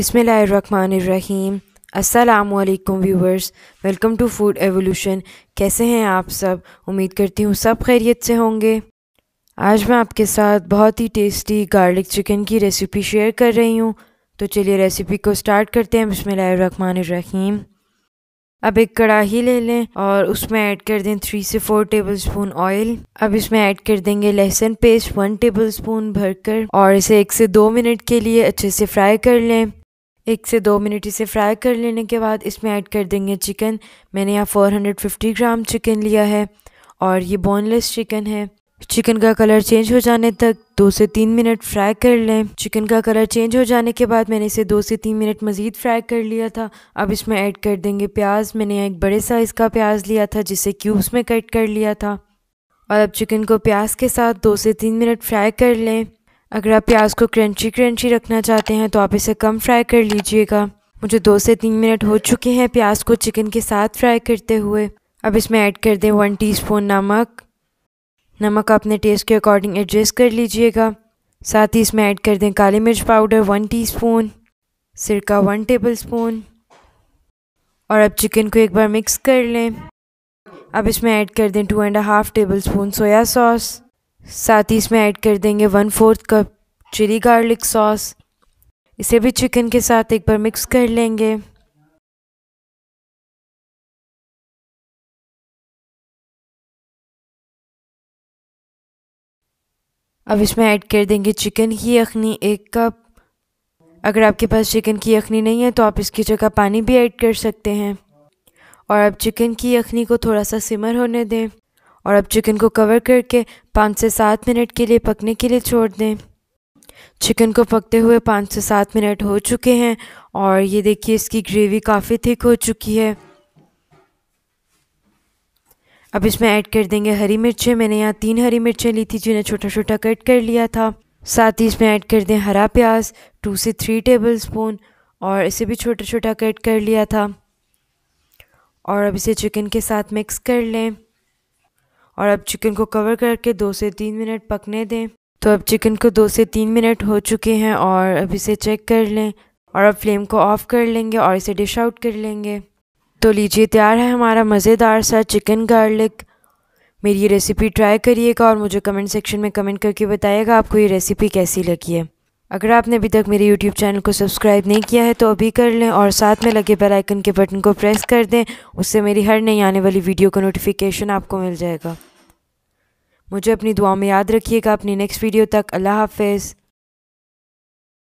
बिसमीम असलकुम viewers welcome to Food Evolution कैसे हैं आप सब उम्मीद करती हूँ सब खैरियत से होंगे आज मैं आपके साथ बहुत ही टेस्टी गार्लिक चिकन की रेसिपी शेयर कर रही हूँ तो चलिए रेसिपी को स्टार्ट करते हैं बिसमीम अब एक कढ़ाही ले लें और उसमें ऐड कर दें थ्री से फोर टेबल स्पून ऑयल अब इसमें ऐड कर देंगे लहसुन पेस्ट वन टेबल स्पून भर और इसे एक से दो मिनट के लिए अच्छे से फ्राई कर लें एक से दो मिनट इसे फ्राई कर लेने के बाद इसमें ऐड कर देंगे चिकन मैंने यहाँ 450 ग्राम चिकन लिया है और ये बोनलेस चिकन है चिकन का कलर चेंज हो जाने तक दो से तीन मिनट फ्राई कर लें चिकन का कलर चेंज हो जाने के बाद मैंने इसे दो से तीन मिनट मज़ीद फ्राई कर लिया था अब इसमें ऐड कर देंगे प्याज मैंने एक बड़े साइज़ का प्याज लिया था जिसे क्यूब्स में कट कर लिया था और अब चिकन को प्याज के साथ दो से तीन मिनट फ्राई कर लें अगर आप प्याज को क्रंची क्रंची रखना चाहते हैं तो आप इसे कम फ्राई कर लीजिएगा मुझे दो से तीन मिनट हो चुके हैं प्याज को चिकन के साथ फ्राई करते हुए अब इसमें ऐड कर दें वन टीस्पून नमक नमक अपने टेस्ट के अकॉर्डिंग एडजस्ट कर लीजिएगा साथ ही इसमें ऐड कर दें काली मिर्च पाउडर वन टीस्पून सिरका वन टेबलस्पून और अब चिकन को एक बार मिक्स कर लें अब इसमें ऐड कर दें two and half tablespoon soya sauce साथ ही इसमें ऐड कर देंगे one fourth cup chilli garlic sauce इसे भी चिकन के साथ एक बार मिक्स कर लेंगे अब इसमें ऐड कर देंगे चिकन की यखनी एक कप अगर आपके पास चिकन की यखनी नहीं है तो आप इसकी जगह पानी भी ऐड कर सकते हैं और अब चिकन की यखनी को थोड़ा सा सिमर होने दें और अब चिकन को कवर करके पाँच से सात मिनट के लिए पकने के लिए छोड़ दें चिकन को पकते हुए पाँच से सात मिनट हो चुके हैं और ये देखिए इसकी ग्रेवी काफ़ी थिक हो चुकी है अब इसमें ऐड कर देंगे हरी मिर्चें मैंने यहाँ तीन हरी मिर्चें ली थी जिन्हें छोटा छोटा कट कर लिया था साथ ही इसमें ऐड कर दें हरा प्याज टू से थ्री टेबल स्पून और इसे भी छोटा छोटा कट कर लिया था और अब इसे चिकन के साथ मिक्स कर लें और अब चिकन को कवर करके दो से तीन मिनट पकने दें तो अब चिकन को दो से तीन मिनट हो चुके हैं और अब इसे चेक कर लें और अब फ्लेम को ऑफ़ कर लेंगे और इसे डिश आउट कर लेंगे तो लीजिए तैयार है हमारा मज़ेदार सा चिकन गार्लिक मेरी ये रेसिपी ट्राई करिएगा और मुझे कमेंट सेक्शन में कमेंट करके बताइएगा आपको ये रेसिपी कैसी लगी है अगर आपने अभी तक मेरे YouTube चैनल को सब्सक्राइब नहीं किया है तो अभी कर लें और साथ में लगे बेल आइकन के बटन को प्रेस कर दें उससे मेरी हर नई आने वाली वीडियो का नोटिफिकेशन आपको मिल जाएगा मुझे अपनी दुआ में याद रखिएगा अपनी नेक्स्ट वीडियो तक अल्लाह हाफिज़